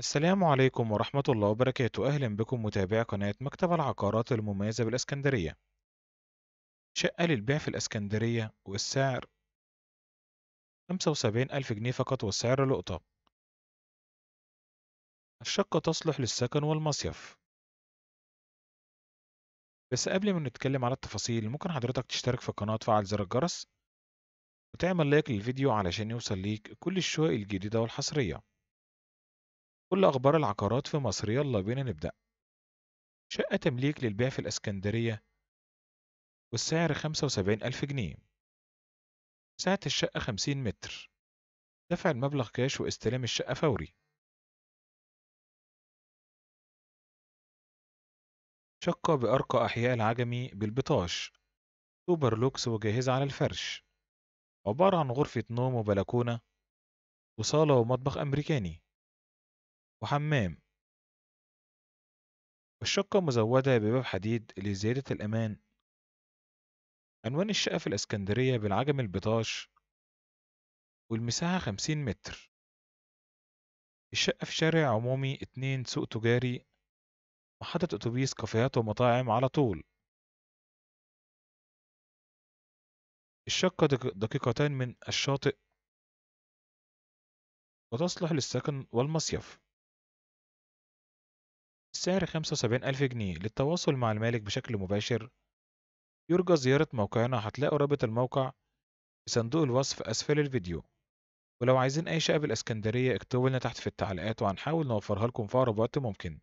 السلام عليكم ورحمة الله وبركاته أهلا بكم متابعي قناة مكتب العقارات المميزة بالإسكندرية شقة للبيع في الإسكندرية والسعر 75 ألف جنيه فقط والسعر لقطة الشقة تصلح للسكن والمصيف بس قبل ما نتكلم على التفاصيل ممكن حضرتك تشترك في القناة وتفعل زر الجرس وتعمل لايك للفيديو علشان يوصل ليك كل الشقق الجديدة والحصرية كل أخبار العقارات في مصر يلا بينا نبدأ شقة تمليك للبيع في الإسكندرية والسعر خمسة وسبعين ألف جنيه مساحة الشقة خمسين متر دفع المبلغ كاش واستلام الشقة فوري شقة بأرقى أحياء العجمي بالبطاش سوبر لوكس وجاهزة على الفرش عبارة عن غرفة نوم وبلكونة وصالة ومطبخ أمريكاني وحمام الشقة مزودة بباب حديد لزيادة الأمان عنوان الشقة في الإسكندرية بالعجم البطاش والمساحة خمسين متر الشقة في شارع عمومي اتنين سوق تجاري محطة أتوبيس كافيهات ومطاعم على طول الشقة دقيقتان من الشاطئ وتصلح للسكن والمصيف سعر 75000 جنيه للتواصل مع المالك بشكل مباشر يرجى زيارة موقعنا هتلاقوا رابط الموقع في صندوق الوصف أسفل الفيديو ولو عايزين أي شقة بالإسكندرية اكتبوا لنا تحت في التعليقات وهنحاول نوفرها لكم في أقرب وقت ممكن